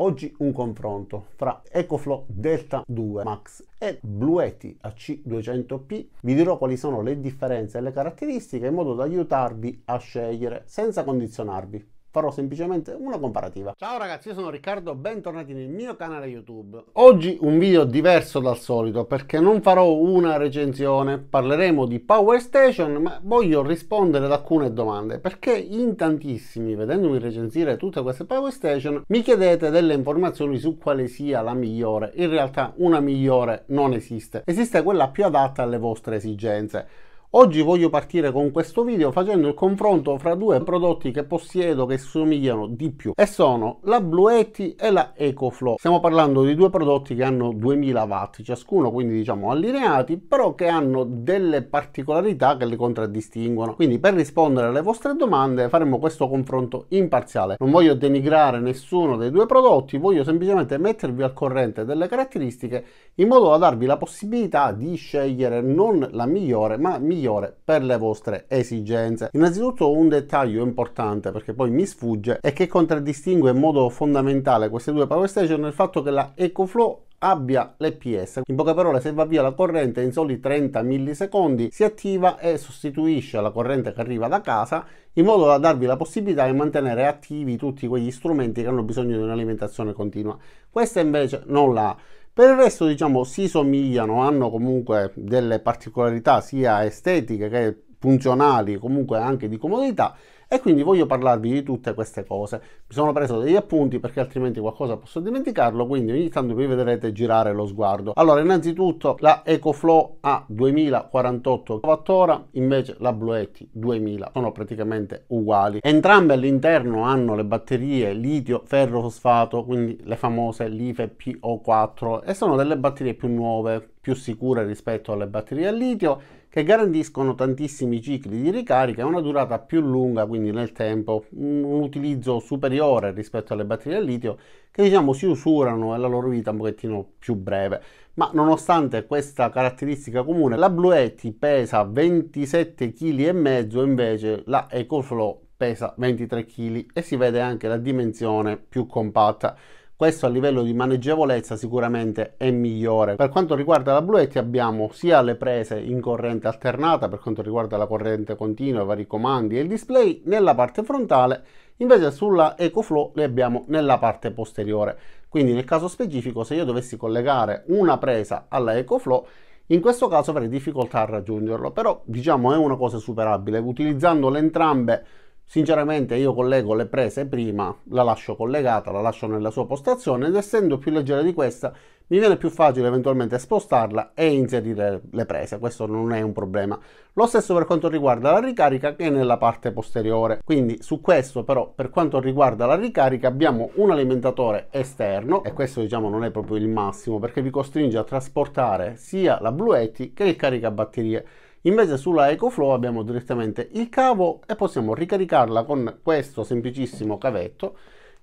Oggi un confronto fra EcoFlow Delta 2 Max e Blueti AC200P. Vi dirò quali sono le differenze e le caratteristiche in modo da aiutarvi a scegliere senza condizionarvi farò semplicemente una comparativa. Ciao ragazzi, io sono Riccardo, bentornati nel mio canale YouTube. Oggi un video diverso dal solito perché non farò una recensione, parleremo di Power Station, ma voglio rispondere ad alcune domande perché in tantissimi, vedendomi recensire tutte queste Power Station, mi chiedete delle informazioni su quale sia la migliore. In realtà una migliore non esiste, esiste quella più adatta alle vostre esigenze. Oggi voglio partire con questo video facendo il confronto fra due prodotti che possiedo che somigliano di più e sono la Blue Yeti e la EcoFlow. Stiamo parlando di due prodotti che hanno 2000 watt ciascuno, quindi diciamo allineati, però che hanno delle particolarità che li contraddistinguono. Quindi per rispondere alle vostre domande faremo questo confronto imparziale. Non voglio denigrare nessuno dei due prodotti, voglio semplicemente mettervi al corrente delle caratteristiche in modo da darvi la possibilità di scegliere non la migliore ma migliore migliore per le vostre esigenze. Innanzitutto un dettaglio importante perché poi mi sfugge e che contraddistingue in modo fondamentale queste due power station il fatto che la EcoFlow abbia l'EPS. In poche parole, se va via la corrente in soli 30 millisecondi, si attiva e sostituisce la corrente che arriva da casa in modo da darvi la possibilità di mantenere attivi tutti quegli strumenti che hanno bisogno di un'alimentazione continua. Questa invece non l'ha. Per il resto, diciamo, si somigliano, hanno comunque delle particolarità sia estetiche che funzionali, comunque anche di comodità e quindi voglio parlarvi di tutte queste cose. Mi sono preso degli appunti perché altrimenti qualcosa posso dimenticarlo, quindi ogni tanto vi vedrete girare lo sguardo. Allora, innanzitutto la EcoFlow ha 2048 kWh, invece la Bluetti 2000, sono praticamente uguali. Entrambe all'interno hanno le batterie litio ferro fosfato, quindi le famose LIFE PO4 e sono delle batterie più nuove più sicure rispetto alle batterie a litio, che garantiscono tantissimi cicli di ricarica e una durata più lunga, quindi nel tempo, un utilizzo superiore rispetto alle batterie a litio, che diciamo si usurano e la loro vita è un pochettino più breve. Ma nonostante questa caratteristica comune, la Blue Yeti pesa 27 kg e mezzo invece la EcoFlow pesa 23 kg e si vede anche la dimensione più compatta. Questo a livello di maneggevolezza sicuramente è migliore. Per quanto riguarda la Bluetti abbiamo sia le prese in corrente alternata per quanto riguarda la corrente continua, i vari comandi e il display nella parte frontale, invece sulla EcoFlow le abbiamo nella parte posteriore. Quindi nel caso specifico se io dovessi collegare una presa alla EcoFlow in questo caso avrei difficoltà a raggiungerlo, però diciamo è una cosa superabile. Utilizzando le entrambe Sinceramente io collego le prese prima, la lascio collegata, la lascio nella sua postazione ed essendo più leggera di questa mi viene più facile eventualmente spostarla e inserire le prese, questo non è un problema. Lo stesso per quanto riguarda la ricarica che è nella parte posteriore, quindi su questo però per quanto riguarda la ricarica abbiamo un alimentatore esterno e questo diciamo non è proprio il massimo perché vi costringe a trasportare sia la Blue Yeti che il caricabatterie Invece sulla EcoFlow abbiamo direttamente il cavo e possiamo ricaricarla con questo semplicissimo cavetto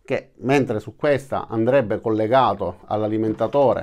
che mentre su questa andrebbe collegato all'alimentatore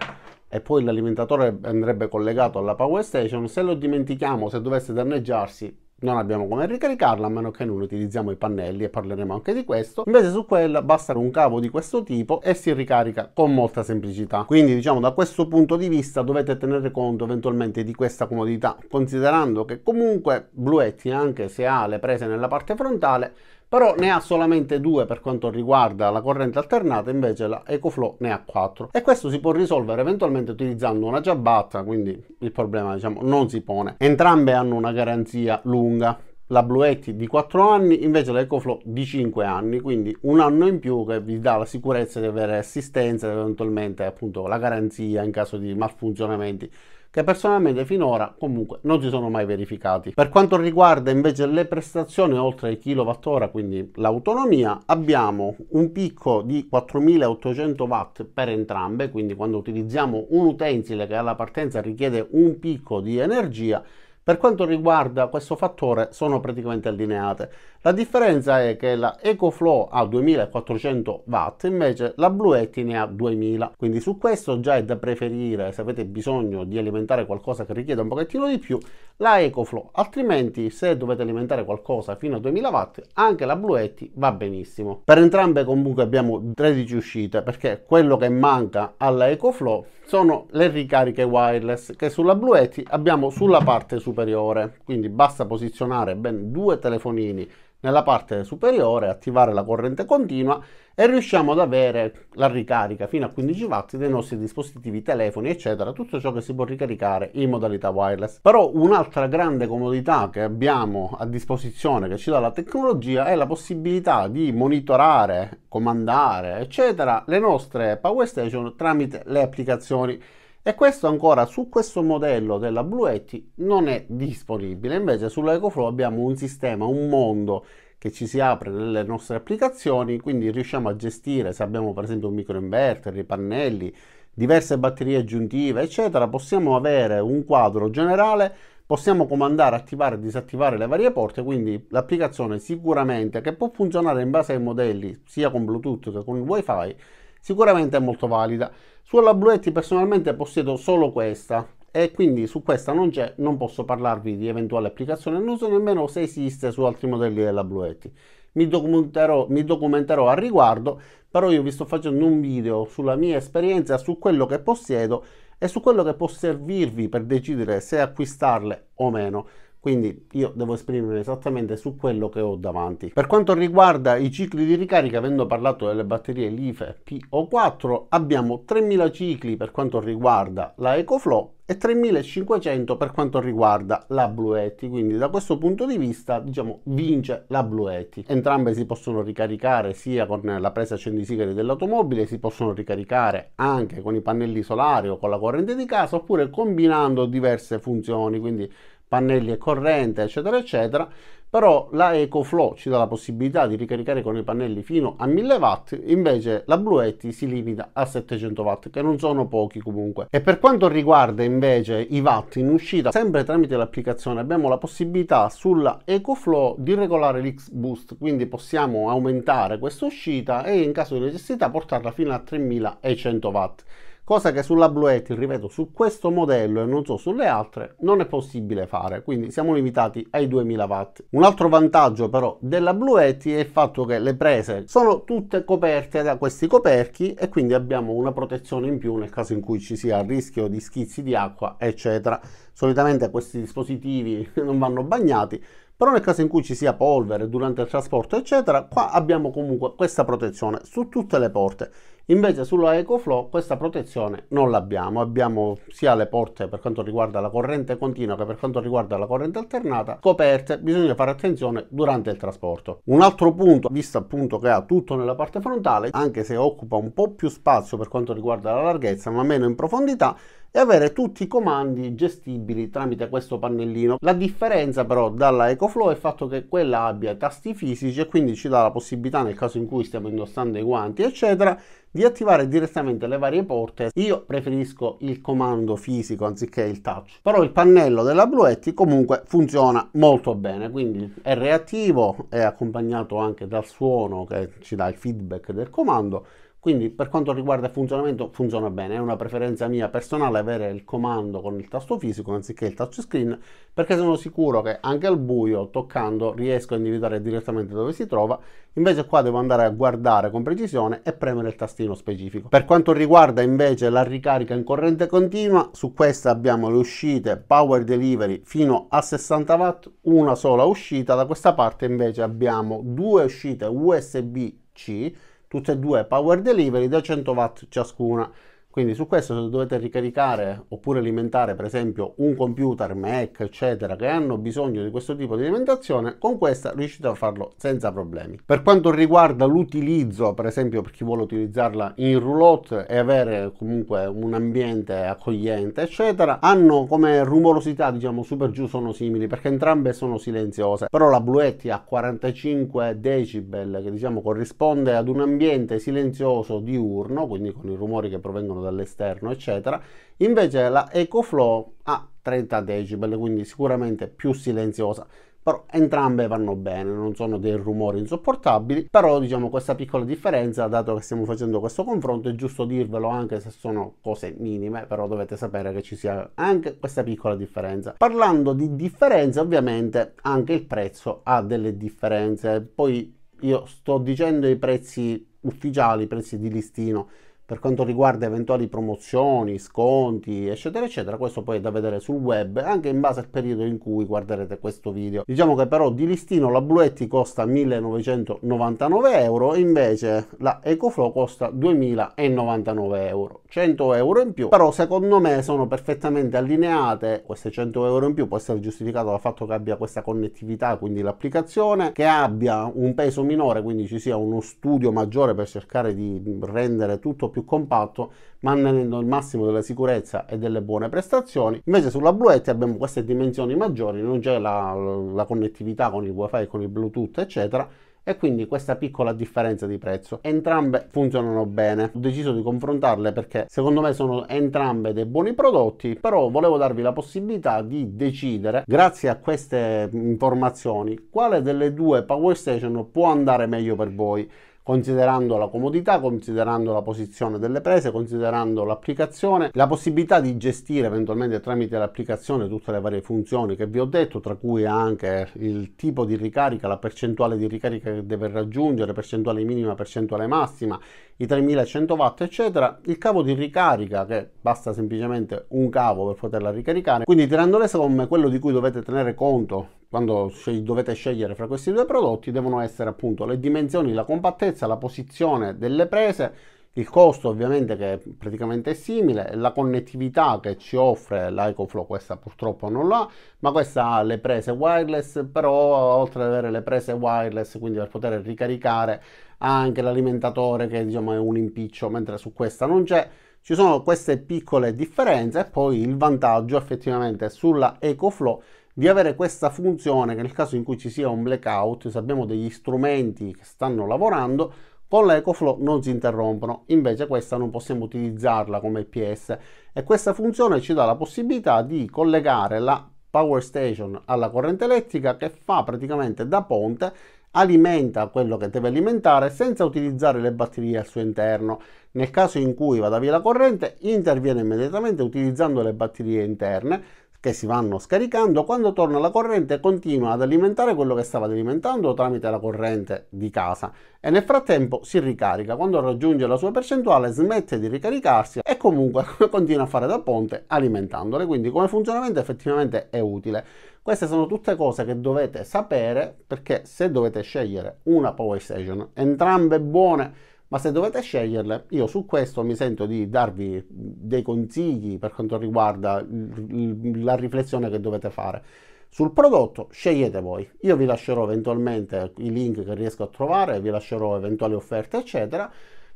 e poi l'alimentatore andrebbe collegato alla power station, se lo dimentichiamo, se dovesse danneggiarsi, non abbiamo come ricaricarla a meno che non utilizziamo i pannelli e parleremo anche di questo invece su quella basta un cavo di questo tipo e si ricarica con molta semplicità quindi diciamo da questo punto di vista dovete tenere conto eventualmente di questa comodità considerando che comunque Bluetti anche se ha le prese nella parte frontale però ne ha solamente due per quanto riguarda la corrente alternata, invece la EcoFlow ne ha quattro. E questo si può risolvere eventualmente utilizzando una ciabatta quindi il problema diciamo non si pone. Entrambe hanno una garanzia lunga, la Bluetti di 4 anni, invece l'EcoFlow di 5 anni, quindi un anno in più che vi dà la sicurezza di avere assistenza ed eventualmente appunto la garanzia in caso di malfunzionamenti che personalmente finora comunque non si sono mai verificati. Per quanto riguarda invece le prestazioni oltre ai kWh, quindi l'autonomia, abbiamo un picco di 4800 watt per entrambe, quindi quando utilizziamo un utensile che alla partenza richiede un picco di energia, per quanto riguarda questo fattore sono praticamente allineate. La differenza è che la EcoFlow ha 2400 watt, invece la Bluetti ne ha 2000. Quindi su questo già è da preferire, se avete bisogno di alimentare qualcosa che richieda un pochettino di più, la EcoFlow. Altrimenti se dovete alimentare qualcosa fino a 2000 watt, anche la Bluetti va benissimo. Per entrambe comunque abbiamo 13 uscite, perché quello che manca alla EcoFlow sono le ricariche wireless, che sulla Bluetti abbiamo sulla parte superiore superiore, quindi basta posizionare ben due telefonini nella parte superiore, attivare la corrente continua e riusciamo ad avere la ricarica fino a 15 watt dei nostri dispositivi, telefoni, eccetera, tutto ciò che si può ricaricare in modalità wireless. Però un'altra grande comodità che abbiamo a disposizione che ci dà la tecnologia è la possibilità di monitorare, comandare, eccetera, le nostre power station tramite le applicazioni e questo ancora su questo modello della Bluetti non è disponibile. Invece sull'EcoFlow abbiamo un sistema, un mondo che ci si apre nelle nostre applicazioni, quindi riusciamo a gestire se abbiamo per esempio un microinverter, i pannelli, diverse batterie aggiuntive, eccetera, possiamo avere un quadro generale, possiamo comandare, attivare e disattivare le varie porte, quindi l'applicazione sicuramente che può funzionare in base ai modelli sia con Bluetooth che con WiFi sicuramente è molto valida. Sulla Bluetti personalmente possiedo solo questa e quindi su questa non c'è, non posso parlarvi di eventuali applicazioni, non so nemmeno se esiste su altri modelli della Bluetti. Mi documenterò, mi documenterò al riguardo, però io vi sto facendo un video sulla mia esperienza, su quello che possiedo e su quello che può servirvi per decidere se acquistarle o meno quindi io devo esprimermi esattamente su quello che ho davanti. Per quanto riguarda i cicli di ricarica, avendo parlato delle batterie LIFE PO4, abbiamo 3000 cicli per quanto riguarda la EcoFlow e 3500 per quanto riguarda la Bluetti, quindi da questo punto di vista diciamo vince la Bluetti. Entrambe si possono ricaricare sia con la presa accendisigari dell'automobile, si possono ricaricare anche con i pannelli solari o con la corrente di casa oppure combinando diverse funzioni, quindi pannelli e corrente, eccetera, eccetera, però la EcoFlow ci dà la possibilità di ricaricare con i pannelli fino a 1000 watt, invece la Bluetti si limita a 700 watt, che non sono pochi comunque. E per quanto riguarda invece i watt in uscita, sempre tramite l'applicazione abbiamo la possibilità sulla EcoFlow di regolare l'X-Boost, quindi possiamo aumentare questa uscita e in caso di necessità portarla fino a 3100 watt cosa che sulla Bluetti, ripeto, su questo modello e non so sulle altre, non è possibile fare, quindi siamo limitati ai 2000 watt. Un altro vantaggio però della Bluetti è il fatto che le prese sono tutte coperte da questi coperchi e quindi abbiamo una protezione in più nel caso in cui ci sia il rischio di schizzi di acqua, eccetera. Solitamente questi dispositivi non vanno bagnati, però nel caso in cui ci sia polvere durante il trasporto eccetera qua abbiamo comunque questa protezione su tutte le porte Invece sulla EcoFlow questa protezione non l'abbiamo, abbiamo sia le porte per quanto riguarda la corrente continua che per quanto riguarda la corrente alternata coperte, bisogna fare attenzione durante il trasporto. Un altro punto, visto appunto che ha tutto nella parte frontale, anche se occupa un po' più spazio per quanto riguarda la larghezza ma meno in profondità, e avere tutti i comandi gestibili tramite questo pannellino. La differenza però dalla EcoFlow è il fatto che quella abbia tasti fisici e quindi ci dà la possibilità nel caso in cui stiamo indossando i guanti eccetera di attivare direttamente le varie porte. Io preferisco il comando fisico anziché il touch, però il pannello della Bluetti comunque funziona molto bene, quindi è reattivo, è accompagnato anche dal suono che ci dà il feedback del comando quindi per quanto riguarda il funzionamento funziona bene, è una preferenza mia personale avere il comando con il tasto fisico anziché il touchscreen perché sono sicuro che anche al buio toccando riesco a individuare direttamente dove si trova, invece qua devo andare a guardare con precisione e premere il tastino specifico. Per quanto riguarda invece la ricarica in corrente continua, su questa abbiamo le uscite power delivery fino a 60 watt, una sola uscita, da questa parte invece abbiamo due uscite USB-C tutte e due power delivery da 100 watt ciascuna quindi su questo se dovete ricaricare oppure alimentare per esempio un computer, Mac, eccetera, che hanno bisogno di questo tipo di alimentazione, con questa riuscite a farlo senza problemi. Per quanto riguarda l'utilizzo, per esempio per chi vuole utilizzarla in roulotte e avere comunque un ambiente accogliente, eccetera, hanno come rumorosità, diciamo, super giù sono simili perché entrambe sono silenziose, però la Bluetti a 45 decibel che diciamo corrisponde ad un ambiente silenzioso diurno, quindi con i rumori che provengono dall'esterno, eccetera. Invece la EcoFlow ha 30 decibel, quindi sicuramente più silenziosa però entrambe vanno bene, non sono dei rumori insopportabili, però diciamo questa piccola differenza, dato che stiamo facendo questo confronto, è giusto dirvelo anche se sono cose minime, però dovete sapere che ci sia anche questa piccola differenza. Parlando di differenze, ovviamente anche il prezzo ha delle differenze, poi io sto dicendo i prezzi ufficiali, i prezzi di listino, per quanto riguarda eventuali promozioni, sconti, eccetera, eccetera, questo poi è da vedere sul web, anche in base al periodo in cui guarderete questo video. Diciamo che però di listino la Bluetti costa 1999 euro, invece la EcoFlow costa 2099 euro, 100 euro in più, però secondo me sono perfettamente allineate, queste 100 euro in più può essere giustificato dal fatto che abbia questa connettività, quindi l'applicazione, che abbia un peso minore, quindi ci sia uno studio maggiore per cercare di rendere tutto più compatto mantenendo il massimo della sicurezza e delle buone prestazioni. Invece sulla Blue Yeti abbiamo queste dimensioni maggiori, non c'è la, la connettività con il wifi, con il bluetooth eccetera e quindi questa piccola differenza di prezzo. Entrambe funzionano bene, ho deciso di confrontarle perché secondo me sono entrambe dei buoni prodotti, però volevo darvi la possibilità di decidere, grazie a queste informazioni, quale delle due Power Station può andare meglio per voi considerando la comodità, considerando la posizione delle prese, considerando l'applicazione, la possibilità di gestire eventualmente tramite l'applicazione tutte le varie funzioni che vi ho detto, tra cui anche il tipo di ricarica, la percentuale di ricarica che deve raggiungere, percentuale minima, percentuale massima, i 3100 watt, eccetera, il cavo di ricarica che basta semplicemente un cavo per poterla ricaricare. Quindi tirando le somme, quello di cui dovete tenere conto quando dovete scegliere fra questi due prodotti devono essere appunto le dimensioni, la compattezza, la posizione delle prese, il costo ovviamente che è praticamente simile, la connettività che ci offre l'EcoFlow, questa purtroppo non l'ha, ma questa ha le prese wireless, però oltre ad avere le prese wireless, quindi per poter ricaricare, anche l'alimentatore che diciamo è un impiccio, mentre su questa non c'è. Ci sono queste piccole differenze e poi il vantaggio effettivamente sulla EcoFlow di avere questa funzione che nel caso in cui ci sia un blackout, se abbiamo degli strumenti che stanno lavorando, con l'EcoFlow non si interrompono, invece questa non possiamo utilizzarla come PS e questa funzione ci dà la possibilità di collegare la power station alla corrente elettrica che fa praticamente da ponte alimenta quello che deve alimentare senza utilizzare le batterie al suo interno. Nel caso in cui vada via la corrente, interviene immediatamente utilizzando le batterie interne che si vanno scaricando, quando torna la corrente continua ad alimentare quello che stava alimentando tramite la corrente di casa e nel frattempo si ricarica, quando raggiunge la sua percentuale smette di ricaricarsi e comunque continua a fare da ponte alimentandole, quindi come funzionamento effettivamente è utile. Queste sono tutte cose che dovete sapere perché se dovete scegliere una power station, entrambe buone, ma se dovete sceglierle, io su questo mi sento di darvi dei consigli per quanto riguarda la riflessione che dovete fare. Sul prodotto scegliete voi, io vi lascerò eventualmente i link che riesco a trovare, vi lascerò eventuali offerte eccetera,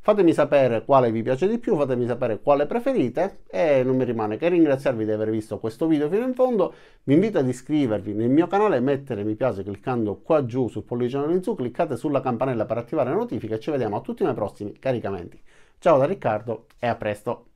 Fatemi sapere quale vi piace di più, fatemi sapere quale preferite e non mi rimane che ringraziarvi di aver visto questo video fino in fondo. Vi invito ad iscrivervi nel mio canale, mettere mi piace cliccando qua giù sul pollicione in su, cliccate sulla campanella per attivare le notifiche e ci vediamo a tutti i miei prossimi caricamenti. Ciao da Riccardo e a presto!